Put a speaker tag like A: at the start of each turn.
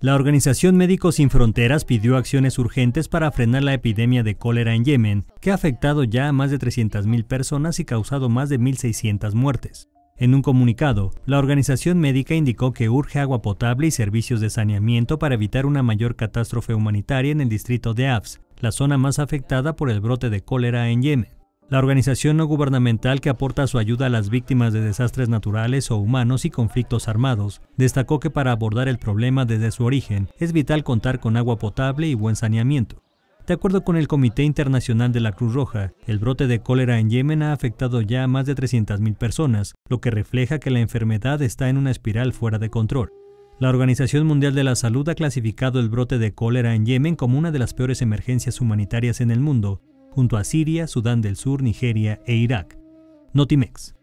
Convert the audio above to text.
A: La Organización Médicos Sin Fronteras pidió acciones urgentes para frenar la epidemia de cólera en Yemen, que ha afectado ya a más de 300.000 personas y causado más de 1.600 muertes. En un comunicado, la organización médica indicó que urge agua potable y servicios de saneamiento para evitar una mayor catástrofe humanitaria en el distrito de Afs, la zona más afectada por el brote de cólera en Yemen la organización no gubernamental que aporta su ayuda a las víctimas de desastres naturales o humanos y conflictos armados, destacó que para abordar el problema desde su origen es vital contar con agua potable y buen saneamiento. De acuerdo con el Comité Internacional de la Cruz Roja, el brote de cólera en Yemen ha afectado ya a más de 300.000 personas, lo que refleja que la enfermedad está en una espiral fuera de control. La Organización Mundial de la Salud ha clasificado el brote de cólera en Yemen como una de las peores emergencias humanitarias en el mundo junto a Siria, Sudán del Sur, Nigeria e Irak. Notimex.